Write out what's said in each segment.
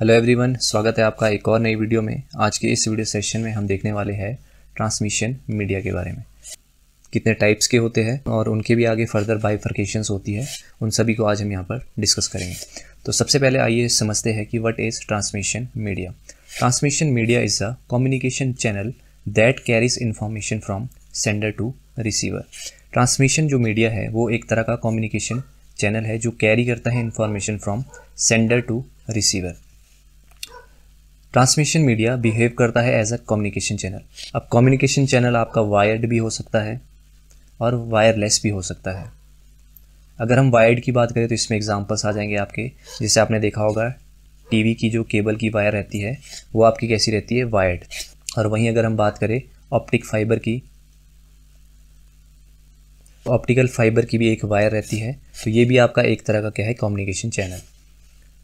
hello everyone स्वागत है आपका एक और नई वीडियो में आज के इस वीडियो सेशन में हम देखने वाले हैं ट्रांसमिशन मीडिया के बारे में कितने टाइप्स के होते हैं और उनके भी आगे फर्दर बाइफर्केशन होती है उन सभी को आज हम यहाँ पर डिस्कस करेंगे तो सबसे पहले आइए समझते हैं कि what is transmission media transmission media is a communication channel that carries information from sender to receiver transmission जो मीडिया है वो एक तरह का कम्युनिकेशन चैनल है जो कैरी करता है information from sender to receiver transmission media behave करता है एज अ कम्युनिकेशन चैनल अब कम्युनिकेशन चैनल आपका वायर्ड भी हो सकता है और वायरलेस भी हो सकता है अगर हम वायर्ड की बात करें तो इसमें एग्जांपल्स आ जाएंगे आपके जैसे आपने देखा होगा टीवी की जो केबल की वायर रहती है वो आपकी कैसी रहती है वायर्ड और वहीं अगर हम बात करें ऑप्टिक फाइबर की ऑप्टिकल फाइबर की भी एक वायर रहती है तो ये भी आपका एक तरह का क्या है कम्युनिकेशन चैनल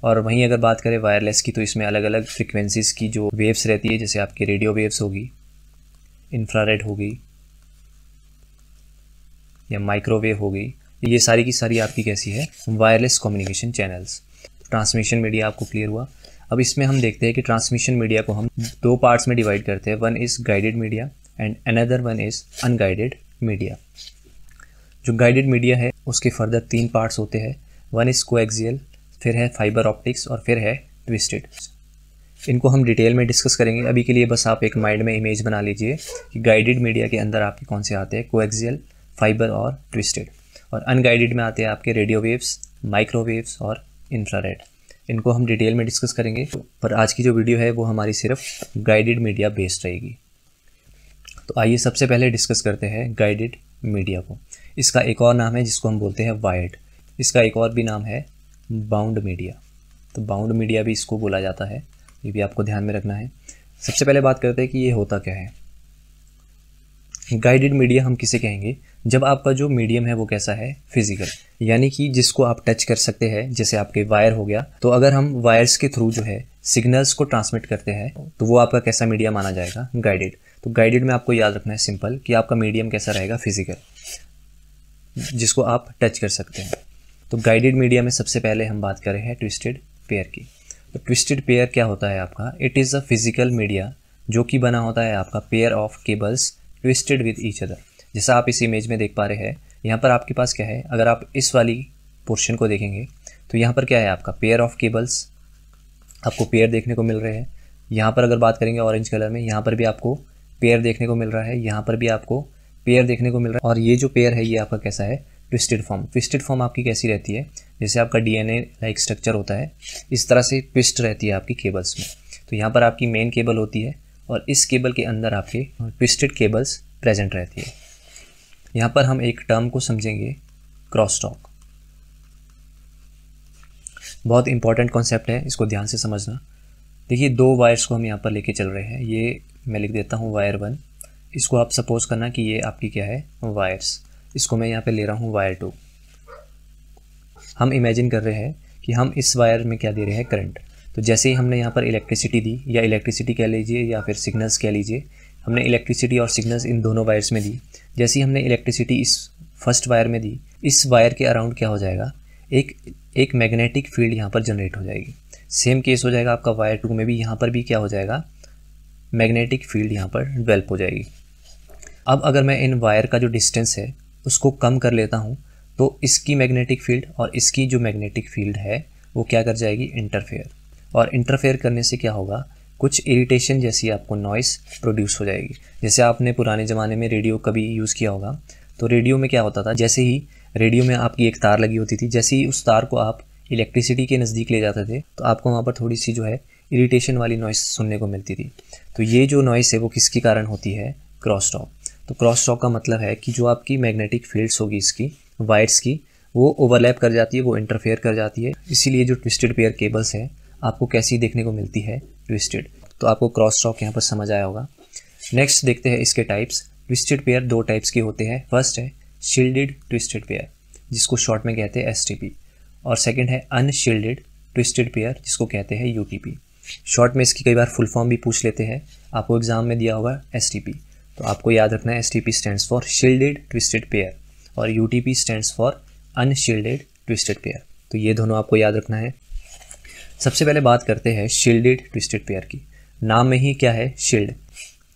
और वहीं अगर बात करें वायरलेस की तो इसमें अलग अलग फ्रिक्वेंसीज़ की जो वेव्स रहती है जैसे आपकी रेडियो वेव्स होगी इंफ्रारेड होगी या माइक्रोवेव होगी ये सारी की सारी आपकी कैसी है wireless communication channels transmission media आपको क्लियर हुआ अब इसमें हम देखते हैं कि ट्रांसमिशन मीडिया को हम दो पार्ट्स में डिवाइड करते हैं one is guided media and another one is unguided media जो गाइडेड मीडिया है उसके फर्दर तीन पार्ट्स होते हैं वन इज़ कोएक्सियल फिर है फाइबर ऑप्टिक्स और फिर है ट्विस्टेड इनको हम डिटेल में डिस्कस करेंगे अभी के लिए बस आप एक माइंड में इमेज बना लीजिए कि गाइडेड मीडिया के अंदर आपके कौन से आते हैं कोएक्सियल फाइबर और ट्विस्टेड और अनगाइडेड में आते हैं आपके रेडियो वेव्स माइक्रोवेव्स और इंफ्रारेड इनको हम डिटेल में डिस्कस करेंगे पर आज की जो वीडियो है वो हमारी सिर्फ गाइडेड मीडिया बेस्ड रहेगी तो आइए सबसे पहले डिस्कस करते हैं गाइडेड मीडिया को इसका एक और नाम है जिसको हम बोलते हैं वायर्ड इसका एक और भी नाम है बाउंड मीडिया तो बाउंड मीडिया भी इसको बोला जाता है ये भी आपको ध्यान में रखना है सबसे पहले बात करते हैं कि ये होता क्या है गाइडेड मीडिया हम किसे कहेंगे जब आपका जो मीडियम है वो कैसा है फिजिकल यानी कि जिसको आप टच कर सकते हैं जैसे आपके वायर हो गया तो अगर हम वायर्स के थ्रू जो है सिग्नल्स को ट्रांसमिट करते हैं तो वो आपका कैसा मीडिया माना जाएगा गाइडेड तो गाइडेड में आपको याद रखना है सिंपल कि आपका मीडियम कैसा रहेगा फिजिकल जिसको आप टच कर सकते हैं तो गाइडेड मीडिया में सबसे पहले हम बात करें हैं ट्विस्टेड पेयर की तो ट्विस्टेड पेयर क्या होता है आपका it is a physical media जो कि बना होता है आपका pair of cables twisted with each other जैसा आप इस इमेज में देख पा रहे हैं यहाँ पर आपके पास क्या है अगर आप इस वाली पोर्शन को देखेंगे तो यहाँ पर क्या है आपका पेयर ऑफ केबल्स आपको पेयर देखने को मिल रहे हैं यहाँ पर अगर बात करेंगे ऑरेंज कलर में यहाँ पर भी आपको पेयर देखने को मिल रहा है यहाँ पर भी आपको पेयर देखने को मिल रहा है और ये जो पेयर है ये आपका कैसा है ट्विस्टेड फॉर्म ट्विस्टेड फॉर्म आपकी कैसी रहती है जैसे आपका डीएनए लाइक स्ट्रक्चर होता है इस तरह से ट्विस्ट रहती है आपकी केबल्स में तो यहाँ पर आपकी मेन केबल होती है और इस केबल के अंदर आपके ट्विस्टेड केबल्स प्रेजेंट रहती है यहाँ पर हम एक टर्म को समझेंगे क्रॉस टॉक बहुत इंपॉर्टेंट कॉन्सेप्ट है इसको ध्यान से समझना देखिए दो वायर्स को हम यहाँ पर लेके चल रहे हैं ये मैं लिख देता हूँ वायर वन इसको आप सपोज़ करना कि ये आपकी क्या है वायर्स इसको मैं यहाँ पे ले रहा हूँ वायर टू हम इमेजिन कर रहे हैं कि हम इस वायर में क्या दे रहे हैं करंट तो जैसे ही हमने यहाँ पर इलेक्ट्रिसिटी दी या इलेक्ट्रिसिटी कह लीजिए या फिर सिग्नल्स कह लीजिए हमने इलेक्ट्रिसिटी और सिग्नल्स इन दोनों वायर्स में दी जैसे ही हमने इलेक्ट्रिसिटी इस फर्स्ट वायर में दी इस वायर के अराउंड क्या हो जाएगा एक एक मैग्नेटिक फील्ड यहाँ पर जनरेट हो जाएगी सेम केस हो जाएगा आपका वायर टू में भी यहाँ पर भी क्या हो जाएगा मैग्नेटिक फील्ड यहाँ पर डिवेल्प हो जाएगी अब अगर मैं इन वायर का जो डिस्टेंस है उसको कम कर लेता हूँ तो इसकी मैग्नेटिक फील्ड और इसकी जो मैग्नेटिक फील्ड है वो क्या कर जाएगी इंटरफेयर और इंटरफेयर करने से क्या होगा कुछ इरिटेशन जैसी आपको नॉइस प्रोड्यूस हो जाएगी जैसे आपने पुराने ज़माने में रेडियो कभी यूज़ किया होगा तो रेडियो में क्या होता था जैसे ही रेडियो में आपकी एक तार लगी होती थी जैसे ही उस तार को आप इलेक्ट्रिसिटी के नज़दीक ले जाते थे तो आपको वहाँ पर थोड़ी सी जो है इरिटेशन वाली नॉइस सुनने को मिलती थी तो ये जो नॉइस है वो किसके कारण होती है क्रॉस टॉप तो क्रॉस टॉक का मतलब है कि जो आपकी मैग्नेटिक फील्ड्स होगी इसकी वायर्स की वो ओवरलैप कर जाती है वो इंटरफेयर कर जाती है इसीलिए जो ट्विस्टेड पेयर केबल्स है आपको कैसी देखने को मिलती है ट्विस्टेड तो आपको क्रॉस स्टॉक यहाँ पर समझ आया होगा नेक्स्ट देखते हैं इसके टाइप्स ट्विस्टेड पेयर दो टाइप्स के होते हैं फर्स्ट है शील्डेड ट्विस्टेड पेयर जिसको शॉर्ट में कहते हैं एस और सेकेंड है अनशील्डेड ट्विस्टेड पेयर जिसको कहते हैं यू शॉर्ट में इसकी कई बार फुल फॉर्म भी पूछ लेते हैं आपको एग्ज़ाम में दिया होगा एस तो आपको याद रखना है S T P stand for shielded twisted pair और U T P stand for unshielded twisted pair तो ये दोनों आपको याद रखना है सबसे पहले बात करते हैं शील्डेड ट्विस्टेड पेयर की नाम में ही क्या है शील्ड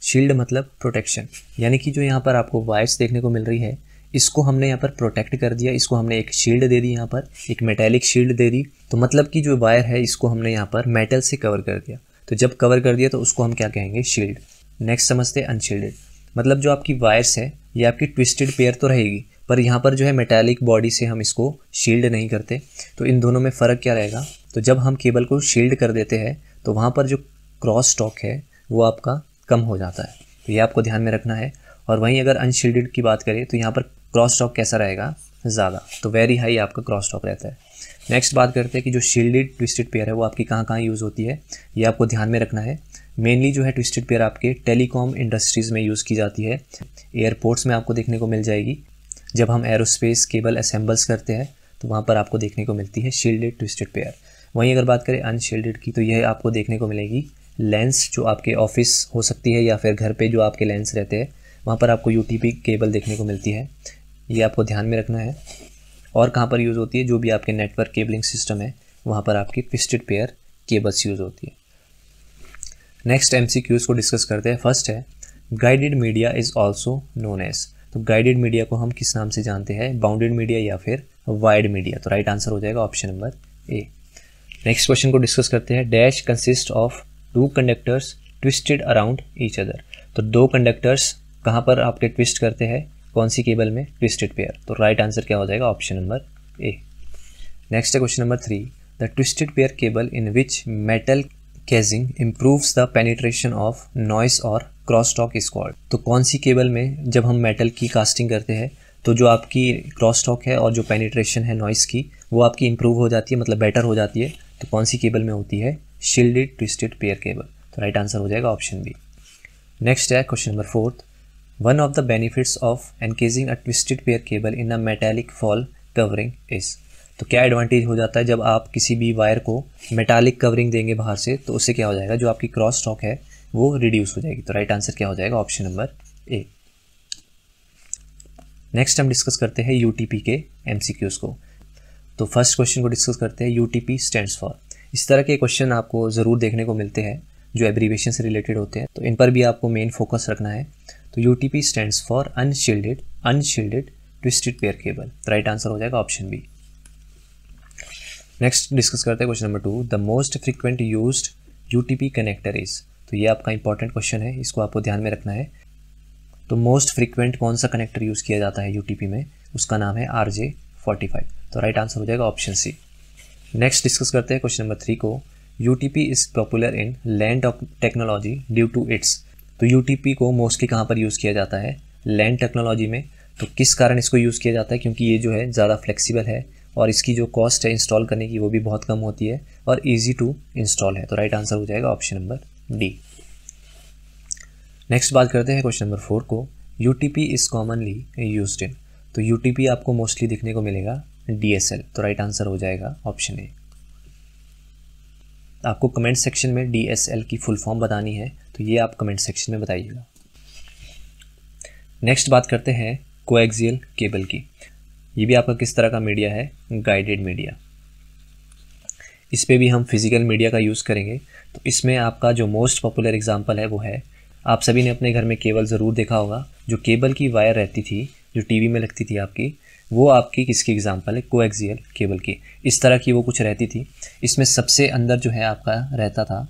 शील्ड मतलब प्रोटेक्शन यानी कि जो यहाँ पर आपको वायर्स देखने को मिल रही है इसको हमने यहाँ पर प्रोटेक्ट कर दिया इसको हमने एक शील्ड दे दी यहाँ पर एक मेटेलिक शील्ड दे दी तो मतलब कि जो वायर है इसको हमने यहाँ पर मेटल से कवर कर दिया तो जब कवर कर दिया तो उसको हम क्या कहेंगे शील्ड नेक्स्ट समझते हैं अनशील्डेड मतलब जो आपकी वायर्स है ये आपकी ट्विस्टेड पेयर तो रहेगी पर यहाँ पर जो है मेटालिक बॉडी से हम इसको शील्ड नहीं करते तो इन दोनों में फ़र्क क्या रहेगा तो जब हम केबल को शील्ड कर देते हैं तो वहाँ पर जो क्रॉस स्टॉक है वो आपका कम हो जाता है तो ये आपको ध्यान में रखना है और वहीं अगर अनशील्डेड की बात करें तो यहाँ पर क्रॉस स्टॉक कैसा रहेगा ज़्यादा तो वेरी हाई आपका क्रॉस स्टॉक रहता है नेक्स्ट बात करते हैं कि जो शील्डेड ट्विस्टेड पेयर है वो आपकी कहाँ कहाँ यूज़ होती है ये आपको ध्यान में रखना है मेनली जो है ट्विस्टेड पेयर आपके टेलीकॉम इंडस्ट्रीज़ में यूज़ की जाती है एयरपोर्ट्स में आपको देखने को मिल जाएगी जब हम एरोस्पेस केबल असेंबल्स करते हैं तो वहाँ पर आपको देखने को मिलती है शील्डेड ट्विस्टेड पेयर वहीं अगर बात करें अनशील्डेड की तो यह आपको देखने को मिलेगी लेंस जो आपके ऑफिस हो सकती है या फिर घर पे जो आपके लेंस रहते हैं वहाँ पर आपको यू केबल देखने को मिलती है ये आपको ध्यान में रखना है और कहाँ पर यूज़ होती है जो भी आपके नेटवर्क केबलिंग सिस्टम है वहाँ पर आपकी ट्विस्टेड पेयर केबल्स यूज़ होती है नेक्स्ट एम को डिस्कस करते हैं फर्स्ट है guided media is also known as तो गाइडेड मीडिया को हम किस नाम से जानते हैं बाउंडेड मीडिया या फिर वाइड मीडिया तो राइट आंसर हो जाएगा option number A next question को डिस्कस करते हैं dash consist of two conductors twisted around each other तो दो कंडक्टर्स कहाँ पर आपके ट्विस्ट करते हैं कौन सी केबल में ट्विस्टेड पेयर तो राइट आंसर क्या हो जाएगा ऑप्शन नंबर ए नेक्स्ट है question number three the twisted pair cable in which metal casing improves the penetration of noise और क्रॉस टॉक इज तो कौन सी केबल में जब हम मेटल की कास्टिंग करते हैं तो जो आपकी क्रॉस टॉक है और जो पेनिट्रेशन है नॉइस की वो आपकी इम्प्रूव हो जाती है मतलब बेटर हो जाती है तो कौन सी केबल में होती है शील्डेड ट्विस्टेड पेयर केबल तो राइट आंसर हो जाएगा ऑप्शन बी नेक्स्ट है question number fourth one of the benefits of encasing a twisted pair cable in a metallic foil covering is तो क्या एडवांटेज हो जाता है जब आप किसी भी वायर को मेटालिक कवरिंग देंगे बाहर से तो उससे क्या हो जाएगा जो आपकी क्रॉस स्टॉक है वो रिड्यूस हो जाएगी तो राइट आंसर क्या हो जाएगा ऑप्शन नंबर ए नेक्स्ट हम डिस्कस करते हैं यू के एम को तो फर्स्ट क्वेश्चन को डिस्कस करते हैं यू टी फॉर इस तरह के क्वेश्चन आपको ज़रूर देखने को मिलते हैं जो एब्रीवेशन से रिलेटेड होते हैं तो इन पर भी आपको मेन फोकस रखना है तो U T P stand for unshielded unshielded twisted pair cable right answer हो जाएगा ऑप्शन बी नेक्स्ट डिस्कस करते हैं question number two the most frequent use U T P connector is तो ये आपका इंपॉर्टेंट क्वेश्चन है इसको आपको ध्यान में रखना है तो मोस्ट फ्रिक्वेंट कौन सा कनेक्टर यूज़ किया जाता है यूटीपी में उसका नाम है आर जे फोर्टी फाइव तो राइट आंसर हो जाएगा ऑप्शन सी नेक्स्ट डिस्कस करते हैं क्वेश्चन नंबर थ्री को U T P is popular in LAN technology due to its तो यू टी पी को मोस्टली कहाँ पर यूज़ किया जाता है लैंड टेक्नोलॉजी में तो किस कारण इसको यूज़ किया जाता है क्योंकि ये जो है ज़्यादा फ्लेक्सीबल है और इसकी जो कॉस्ट है इंस्टॉल करने की वो भी बहुत कम होती है और ईजी टू इंस्टॉल है तो राइट आंसर हो जाएगा ऑप्शन नंबर डी नेक्स्ट बात करते हैं क्वेश्चन नंबर फोर को U T P is commonly use in तो यू टी पी आपको मोस्टली दिखने को मिलेगा डी एस एल तो राइट आंसर हो जाएगा ऑप्शन ए आपको कमेंट सेक्शन में डी एस एल की फुल फॉर्म बतानी है तो ये आप कमेंट सेक्शन में बताइएगा नेक्स्ट बात करते हैं कोएक्सियल केबल की ये भी आपका किस तरह का मीडिया है गाइडेड मीडिया इस पर भी हम फिज़िकल मीडिया का यूज़ करेंगे तो इसमें आपका जो मोस्ट पॉपुलर एग्ज़ाम्पल है वो है आप सभी ने अपने घर में केबल ज़रूर देखा होगा जो केबल की वायर रहती थी जो टीवी में लगती थी आपकी वो आपकी किसकी एग्ज़ाम्पल है कोएक्सियल केबल की इस तरह की वो कुछ रहती थी इसमें सबसे अंदर जो है आपका रहता था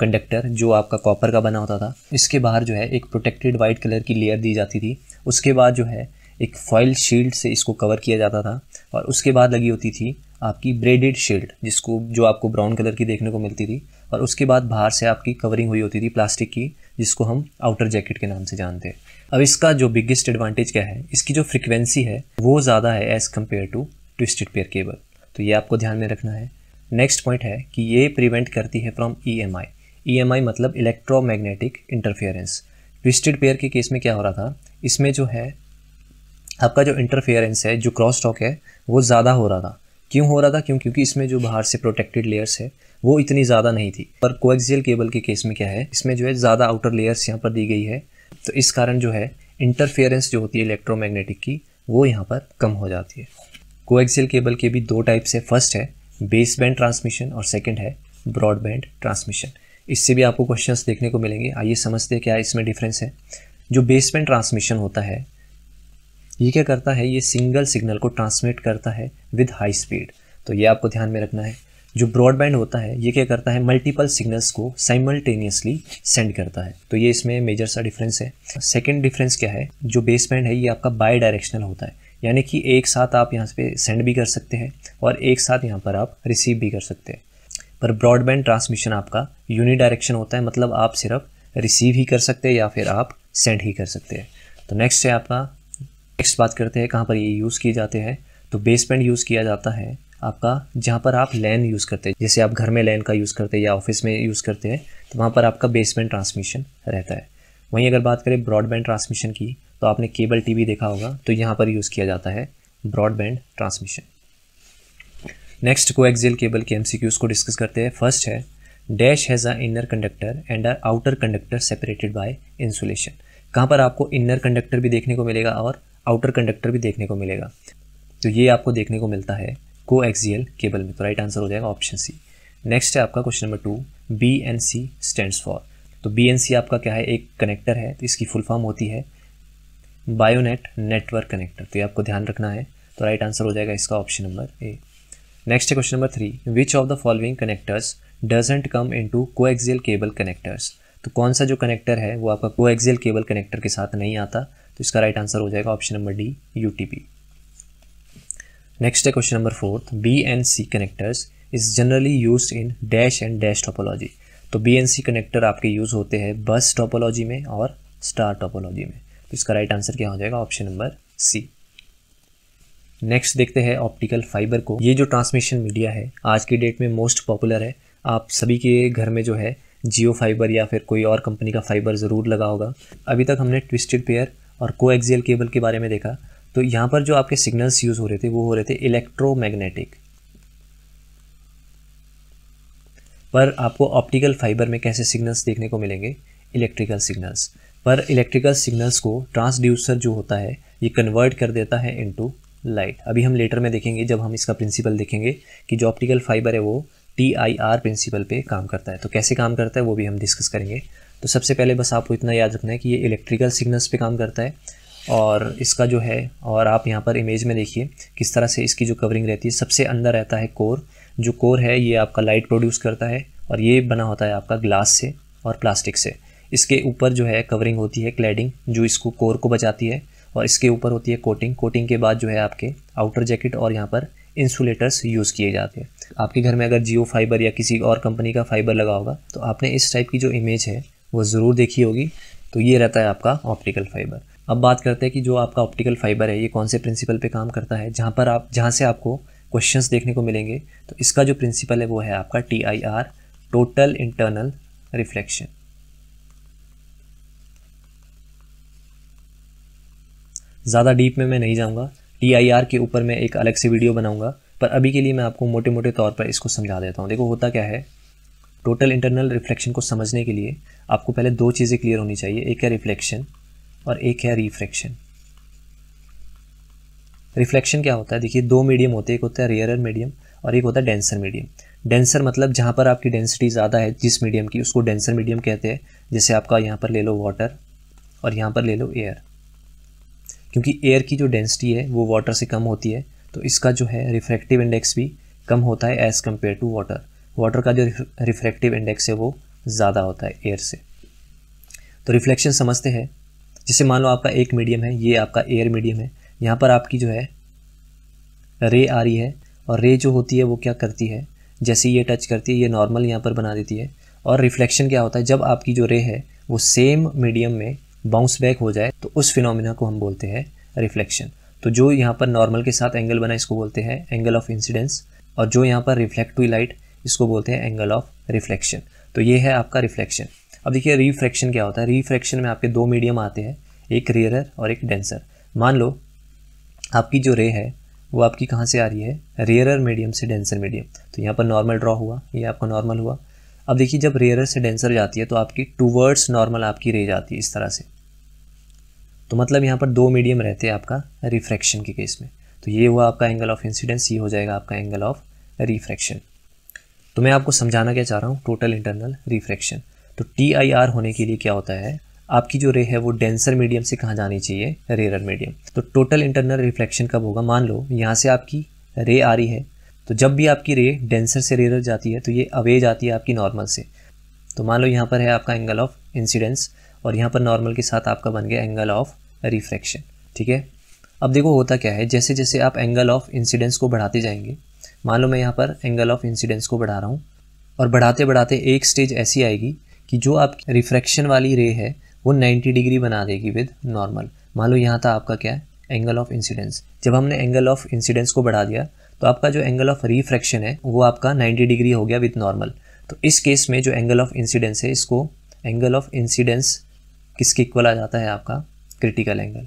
कंडक्टर जो आपका कॉपर का बना होता था इसके बाहर जो है एक प्रोटेक्टेड वाइट कलर की लेयर दी जाती थी उसके बाद जो है एक फॉइल शील्ड से इसको कवर किया जाता था और उसके बाद लगी होती थी आपकी ब्रेडेड शील्ड जिसको जो आपको ब्राउन कलर की देखने को मिलती थी और उसके बाद बाहर से आपकी कवरिंग हुई होती थी प्लास्टिक की जिसको हम आउटर जैकेट के नाम से जानते हैं अब इसका जो बिगेस्ट एडवांटेज क्या है इसकी जो फ्रिक्वेंसी है वो ज़्यादा है as compare to twisted pair cable तो ये आपको ध्यान में रखना है नेक्स्ट पॉइंट है कि ये प्रिवेंट करती है from E M I E M I मतलब इलेक्ट्रोमैग्नेटिक इंटरफेरेंस ट्विस्टेड पेयर के केस में क्या हो रहा था इसमें जो है आपका जो इंटरफेरेंस है जो क्रॉस टॉक है वो ज़्यादा हो रहा था क्यों हो रहा था क्यों क्योंकि इसमें जो बाहर से प्रोटेक्टेड लेयर्स है वो इतनी ज़्यादा नहीं थी पर कोएक्सियल केबल के केस में क्या है इसमें जो है ज़्यादा आउटर लेयर्स यहाँ पर दी गई है तो इस कारण जो है इंटरफेरेंस जो होती है इलेक्ट्रोमैग्नेटिक की वो यहाँ पर कम हो जाती है कोएक्सियल केबल के भी दो टाइप्स है फर्स्ट है बेस बैंड ट्रांसमिशन और सेकेंड है ब्रॉडबैंड ट्रांसमिशन इससे भी आपको क्वेश्चन देखने को मिलेंगे आइए समझते हैं क्या इसमें डिफरेंस है जो बेसबैंड ट्रांसमिशन होता है ये क्या करता है ये सिंगल सिग्नल को ट्रांसमिट करता है विद हाई स्पीड तो ये आपको ध्यान में रखना है जो ब्रॉडबैंड होता है ये क्या करता है मल्टीपल सिग्नल्स को साइमल्टेनियसली सेंड करता है तो ये इसमें मेजर सा डिफरेंस है सेकेंड डिफरेंस क्या है जो बेसबैंड है ये आपका बाई डायरेक्शनल होता है यानी कि एक साथ आप यहाँ पे सेंड भी कर सकते हैं और एक साथ यहाँ पर आप रिसीव भी कर सकते हैं पर ब्रॉडबैंड ट्रांसमिशन आपका यूनि डायरेक्शन होता है मतलब आप सिर्फ रिसीव ही कर सकते हैं या फिर आप सेंड ही कर सकते हैं तो नेक्स्ट है आपका नेक्स्ट बात करते हैं कहाँ पर ये यूज़ किए जाते हैं तो बेसमेंट यूज़ किया जाता है आपका जहाँ पर आप लैन यूज़ करते हैं जैसे आप घर में लैन का यूज़ करते हैं या ऑफिस में यूज़ करते हैं तो वहाँ पर आपका बेसमेंट ट्रांसमिशन रहता है वहीं अगर बात करें ब्रॉडबैंड ट्रांसमिशन की तो आपने केबल टीवी देखा होगा तो यहाँ पर यूज़ किया जाता है ब्रॉडबैंड ट्रांसमिशन नेक्स्ट को एक्जियल केबल के एम को डिस्कस करते हैं फर्स्ट है dash has a inner conductor and a outer conductor separated by insulation कहाँ पर आपको इनर कंडक्टर भी देखने को मिलेगा और आउटर कंडक्टर भी देखने को मिलेगा तो ये आपको देखने को मिलता है को एक्सियल केबल में तो राइट आंसर हो जाएगा ऑप्शन सी नेक्स्ट है आपका question number two B N C stand for तो बी एन सी आपका क्या है एक कनेक्टर है तो इसकी फुल फॉर्म होती है बायोनेट नेटवर्क कनेक्टर तो ये आपको ध्यान रखना है तो राइट आंसर हो जाएगा इसका ऑप्शन नंबर ए नेक्स्ट है question number three which of the following connectors doesn't come in to coaxial cable connectors तो कौन सा जो कनेक्टर है वो आपका को एक्सियल केबल कनेक्टर के साथ नहीं आता तो इसका राइट आंसर हो जाएगा option number D you next है question number fourth B and C connectors is generally use in dash and dash topology तो बी एंड सी कनेक्टर आपके यूज़ होते हैं बस टोपोलॉजी में और स्टार टोपोलॉजी में तो इसका राइट आंसर क्या हो जाएगा ऑप्शन नंबर सी नेक्स्ट देखते हैं ऑप्टिकल फाइबर को ये जो ट्रांसमिशन मीडिया है आज की डेट में मोस्ट पॉपुलर है आप सभी के घर में जो है जियो फाइबर या फिर कोई और कंपनी का फाइबर ज़रूर लगा होगा अभी तक हमने ट्विस्टेड पेयर और को केबल के बारे में देखा तो यहाँ पर जो आपके सिग्नल्स यूज़ हो रहे थे वो हो रहे थे इलेक्ट्रोमैग्नेटिक पर आपको ऑप्टिकल फाइबर में कैसे सिग्नल्स देखने को मिलेंगे इलेक्ट्रिकल सिग्नल्स पर इलेक्ट्रिकल सिग्नल्स को ट्रांसड्यूसर जो होता है ये कन्वर्ट कर देता है इनटू लाइट अभी हम लेटर में देखेंगे जब हम इसका प्रिंसिपल देखेंगे कि जो ऑप्टिकल फाइबर है वो टी आई आर प्रिंसिपल पे काम करता है तो कैसे काम करता है वो भी हम डिस्कस करेंगे तो सबसे पहले बस आपको इतना याद रखना है कि ये इलेक्ट्रिकल सिग्नल्स पे काम करता है और इसका जो है और आप यहाँ पर इमेज में देखिए किस तरह से इसकी जो कवरिंग रहती है सबसे अंदर रहता है कोर जो कोर है ये आपका लाइट प्रोड्यूस करता है और ये बना होता है आपका ग्लास से और प्लास्टिक से इसके ऊपर जो है कवरिंग होती है क्लैडिंग जो इसको कोर को बचाती है और इसके ऊपर होती है कोटिंग कोटिंग के बाद जो है आपके आउटर जैकेट और यहाँ पर इंसुलेटर्स यूज़ किए जाते हैं आपके घर में अगर जियो फाइबर या किसी और कंपनी का फाइबर लगा होगा तो आपने इस टाइप की जो इमेज है वो ज़रूर देखी होगी तो ये रहता है आपका ऑप्टिकल फाइबर अब बात करते हैं कि जो आपका ऑप्टिकल फाइबर है ये कौन से प्रिंसिपल पे काम करता है जहाँ पर आप जहाँ से आपको क्वेश्चंस देखने को मिलेंगे तो इसका जो प्रिंसिपल है वो है आपका T I R total internal reflection ज़्यादा डीप में मैं नहीं जाऊँगा टी आई आर के ऊपर मैं एक अलग से वीडियो बनाऊँगा पर अभी के लिए मैं आपको मोटे मोटे तौर पर इसको समझा देता हूँ देखो होता क्या है टोटल इंटरनल रिफ्लेक्शन को समझने के लिए आपको पहले दो चीज़ें क्लियर होनी चाहिए एक है रिफ्लेक्शन और एक है रिफ्रैक्शन रिफ्लेक्शन क्या होता है देखिए दो मीडियम होते हैं एक होता है रेयरर मीडियम और एक होता है डेंसर मीडियम डेंसर मतलब जहाँ पर आपकी डेंसिटी ज़्यादा है जिस मीडियम की उसको डेंसर मीडियम कहते हैं जैसे आपका यहाँ पर ले लो वाटर और यहाँ पर ले लो एयर क्योंकि एयर की जो डेंसिटी है वो वाटर से कम होती है तो इसका जो है रिफ्रैक्टिव इंडेक्स भी कम होता है as compare to water water का जो रिफ्रैक्टिव इंडेक्स है वो ज़्यादा होता है एयर से तो रिफ्लेक्शन समझते हैं जैसे मान लो आपका एक मीडियम है ये आपका एयर मीडियम है यहाँ पर आपकी जो है रे आ रही है और रे जो होती है वो क्या करती है जैसे ये टच करती है ये नॉर्मल यहाँ पर बना देती है और रिफ्लेक्शन क्या होता है जब आपकी जो रे है वो सेम मीडियम में बाउंस बैक हो जाए तो उस फिनोमिना को हम बोलते हैं रिफ्लेक्शन तो जो यहाँ पर नॉर्मल के साथ एंगल बना इसको बोलते हैं एंगल ऑफ इंसिडेंस और जो यहाँ पर रिफ्लेक्ट हुई लाइट इसको बोलते हैं एंगल ऑफ रिफ्लेक्शन तो ये है आपका रिफ्लेक्शन अब देखिए रिफ्रैक्शन क्या होता है रिफ्रैक्शन में आपके दो मीडियम आते हैं एक रेयरर और एक डेंसर मान लो आपकी जो रे है वो आपकी कहाँ से आ रही है रेयरर मीडियम से डेंसर मीडियम तो यहाँ पर नॉर्मल ड्रॉ हुआ ये आपका नॉर्मल हुआ अब देखिए जब रेयरर से डेंसर जाती है तो आपकी टूवर्ड्स नॉर्मल आपकी रे जाती है इस तरह से तो मतलब यहाँ पर दो मीडियम रहते हैं आपका रिफ्रैक्शन के केस में तो ये हुआ आपका एंगल ऑफ इंसिडेंस ये हो जाएगा आपका एंगल ऑफ रिफ्रैक्शन तो मैं आपको समझाना क्या चाह रहा हूँ टोटल इंटरनल रिफ्रैक्शन तो टी आई आर होने के लिए क्या होता है आपकी जो रे है वो डेंसर मीडियम से कहाँ जानी चाहिए रेरर मीडियम तो टोटल इंटरनल रिफ्लेक्शन कब होगा मान लो यहाँ से आपकी रे आ रही है तो जब भी आपकी रे डेंसर से रेरर जाती है तो ये अवे जाती है आपकी नॉर्मल से तो मान लो यहाँ पर है आपका एंगल ऑफ इंसिडेंस और यहाँ पर नॉर्मल के साथ आपका बन गया एंगल ऑफ रिफ्रैक्शन ठीक है अब देखो होता क्या है जैसे जैसे आप एंगल ऑफ इंसिडेंस को बढ़ाते जाएंगे मान लो मैं यहाँ पर एंगल ऑफ इंसिडेंस को बढ़ा रहा हूँ और बढ़ाते बढ़ाते एक स्टेज ऐसी आएगी कि जो आपकी रिफ्रैक्शन वाली रे है वो 90 डिग्री बना देगी विद नॉर्मल मान लो यहाँ था आपका क्या है एंगल ऑफ इंसिडेंस जब हमने एंगल ऑफ इंसिडेंस को बढ़ा दिया तो आपका जो एंगल ऑफ रिफ्रैक्शन है वो आपका 90 डिग्री हो गया विद नॉर्मल तो इस केस में जो एंगल ऑफ इंसिडेंस है इसको एंगल ऑफ इंसिडेंस किसके इक्वल आ जाता है आपका क्रिटिकल एंगल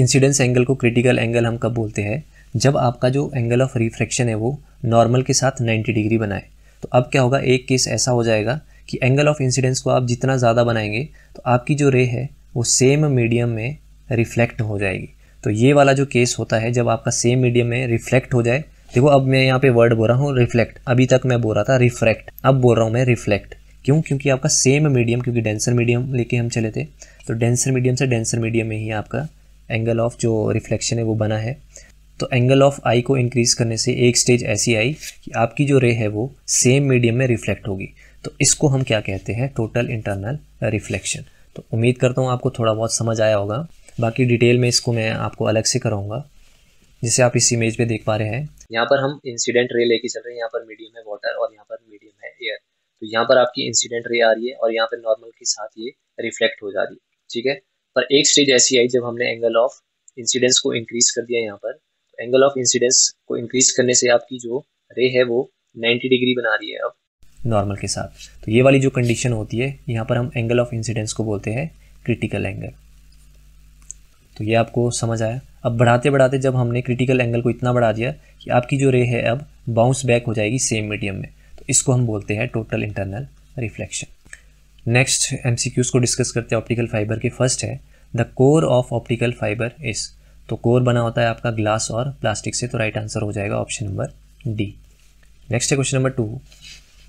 इंसिडेंस एंगल को क्रिटिकल एंगल हम कब बोलते हैं जब आपका जो एंगल ऑफ रिफ्रैक्शन है वो नॉर्मल के साथ 90 डिग्री बनाए तो अब क्या होगा एक केस ऐसा हो जाएगा कि एंगल ऑफ इंसिडेंस को आप जितना ज़्यादा बनाएंगे तो आपकी जो रे है वो सेम मीडियम में रिफ्लेक्ट हो जाएगी तो ये वाला जो केस होता है जब आपका सेम मीडियम में रिफ्लेक्ट हो जाए देखो अब मैं यहाँ पे वर्ड बोल रहा हूँ रिफ्लेक्ट अभी तक मैं बोल रहा था रिफ्रैक्ट अब बोल रहा हूँ मैं रिफ्लेक्ट क्यों क्योंकि आपका सेम मीडियम क्योंकि डेंसर मीडियम लेके हम चले थे तो डेंसर मीडियम से डेंसर मीडियम में ही आपका एंगल ऑफ जो रिफ्लेक्शन है वो बना है तो एंगल ऑफ आई को इंक्रीज़ करने से एक स्टेज ऐसी आई कि आपकी जो रे है वो सेम मीडियम में रिफ्लेक्ट होगी तो इसको हम क्या कहते हैं टोटल इंटरनल रिफ्लेक्शन तो उम्मीद करता हूँ आपको थोड़ा बहुत समझ आया होगा बाकी डिटेल में इसको मैं आपको अलग से कराऊंगा जिसे आप इस इमेज पे देख पा रहे हैं यहाँ पर हम इंसिडेंट रे लेके चल रहे हैं यहाँ पर मीडियम है वाटर और यहाँ पर मीडियम है एयर तो यहाँ पर आपकी इंसिडेंट रे आ रही है और यहाँ पर नॉर्मल के साथ ये रिफ्लेक्ट हो जा रही है ठीक है पर एक स्टेज ऐसी आई जब हमने एंगल ऑफ इंसिडेंस को इंक्रीज कर दिया यहाँ पर एंगल ऑफ इंसिडेंस को इंक्रीज करने से आपकी जो रे है वो 90 डिग्री बना रही है अब नॉर्मल के साथ तो ये वाली जो कंडीशन होती है यहाँ पर हम एंगल ऑफ इंसिडेंस को बोलते हैं क्रिटिकल एंगल तो ये आपको समझ आया अब बढ़ाते बढ़ाते जब हमने क्रिटिकल एंगल को इतना बढ़ा दिया कि आपकी जो रे है अब बाउंस बैक हो जाएगी सेम मीडियम में तो इसको हम बोलते हैं total internal reflection next M को डिस्कस करते हैं ऑप्टिकल फाइबर के फर्स्ट है the core of optical fibre इस तो कोर बना होता है आपका ग्लास और प्लास्टिक से तो राइट आंसर हो जाएगा ऑप्शन नंबर डी नेक्स्ट है question number two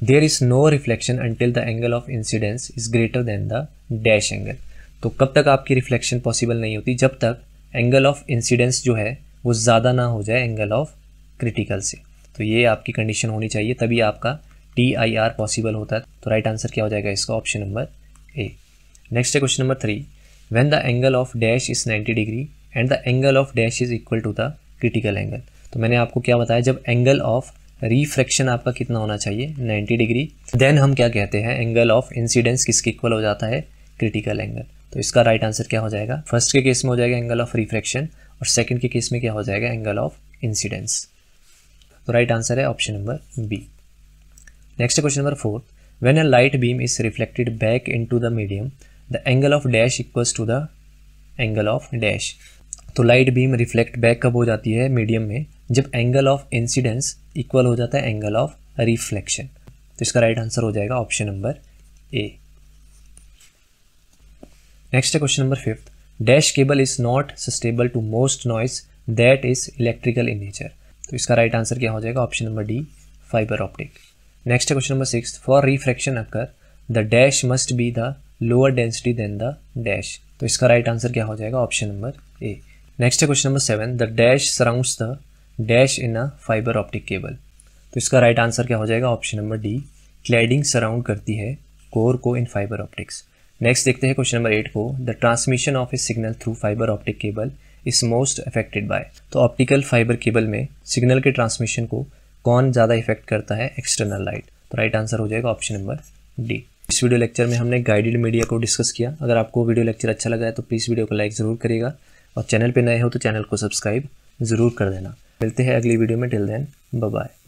there is no reflection until the angle of incidence is greater than the dash angle तो कब तक आपकी रिफ्लेक्शन पॉसिबल नहीं होती जब तक एंगल ऑफ इंसिडेंस जो है वो ज़्यादा ना हो जाए एंगल ऑफ क्रिटिकल से तो ये आपकी कंडीशन होनी चाहिए तभी आपका टी आई आर पॉसिबल होता है तो राइट आंसर क्या हो जाएगा इसका ऑप्शन नंबर ए नेक्स्ट है question number three when the angle of dash is ninety degree and the angle of dash is equal to the critical angle तो मैंने आपको क्या बताया जब एंगल ऑफ रिफ्रैक्शन आपका कितना होना चाहिए 90 डिग्री देन हम क्या कहते हैं एंगल ऑफ इंसिडेंस किसके इक्वल हो जाता है क्रिटिकल एंगल तो इसका राइट right आंसर क्या हो जाएगा फर्स्ट के केस में हो जाएगा एंगल ऑफ रिफ्रैक्शन और सेकेंड के केस में क्या हो जाएगा एंगल ऑफ इंसिडेंस तो राइट आंसर है option number B question number fourth when a light beam is reflected back in to the medium the angle of dash equals to the angle of dash तो light beam reflect back कब हो जाती है medium में जब angle of incidence equal हो जाता है एंगल ऑफ रिफ्लेक्शन तो इसका राइट right आंसर हो जाएगा ऑप्शन नंबर ए नेक्स्ट है question number fifth dash cable is not susceptible to most noise that is electrical in nature तो इसका राइट right आंसर क्या हो जाएगा option number D fibre optic next है question number six for refraction occur, the dash must be the lower density than the dash तो इसका right answer क्या हो जाएगा ऑप्शन नंबर ए नेक्स्ट है question number seven the dash surrounds the dash in a fibre optic cable तो इसका right right answer क्या हो जाएगा option number D cladding surround करती है कोर को इन फाइबर ऑप्टिक्स नेक्स्ट देखते हैं क्वेश्चन नंबर एट को the transmission of a signal through fibre optic cable is most affected by तो ऑप्टिकल फाइबर केबल में सिग्नल के ट्रांसमिशन को कौन ज़्यादा इफेक्ट करता है एक्सटर्नल लाइट तो राइट आंसर हो जाएगा ऑप्शन नंबर डी इस वीडियो लेक्चर में हमने गाइडेड मीडिया को डिस्कस किया अगर आपको वीडियो लेक्चर अच्छा लगा है तो प्लीज़ वीडियो को लाइक ज़रूर करिएगा और चैनल पर नए हो तो चैनल को सब्सक्राइब ज़रूर कर देना मिलते हैं अगली वीडियो में टिल देन बाय